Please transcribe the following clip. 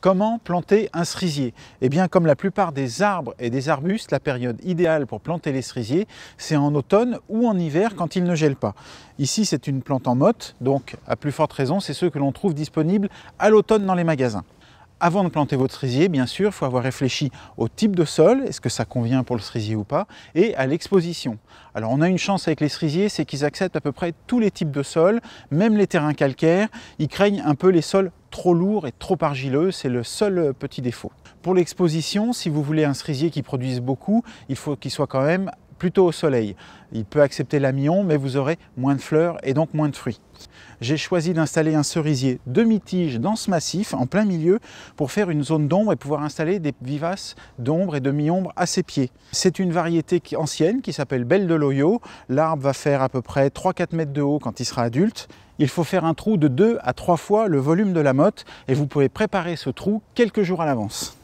Comment planter un cerisier Eh bien, comme la plupart des arbres et des arbustes, la période idéale pour planter les cerisiers, c'est en automne ou en hiver quand il ne gèle pas. Ici, c'est une plante en motte, donc à plus forte raison, c'est ceux que l'on trouve disponibles à l'automne dans les magasins. Avant de planter votre cerisier, bien sûr, il faut avoir réfléchi au type de sol, est-ce que ça convient pour le cerisier ou pas, et à l'exposition. Alors on a une chance avec les cerisiers, c'est qu'ils acceptent à peu près tous les types de sols, même les terrains calcaires, ils craignent un peu les sols trop lourd et trop argileux, c'est le seul euh, petit défaut. Pour l'exposition, si vous voulez un cerisier qui produise beaucoup, il faut qu'il soit quand même plutôt au soleil. Il peut accepter l'amillon, mais vous aurez moins de fleurs et donc moins de fruits. J'ai choisi d'installer un cerisier demi-tige dans ce massif, en plein milieu, pour faire une zone d'ombre et pouvoir installer des vivaces d'ombre et de mi ombre à ses pieds. C'est une variété ancienne qui s'appelle Belle de Loyo. L'arbre va faire à peu près 3-4 mètres de haut quand il sera adulte. Il faut faire un trou de 2 à 3 fois le volume de la motte et vous pouvez préparer ce trou quelques jours à l'avance.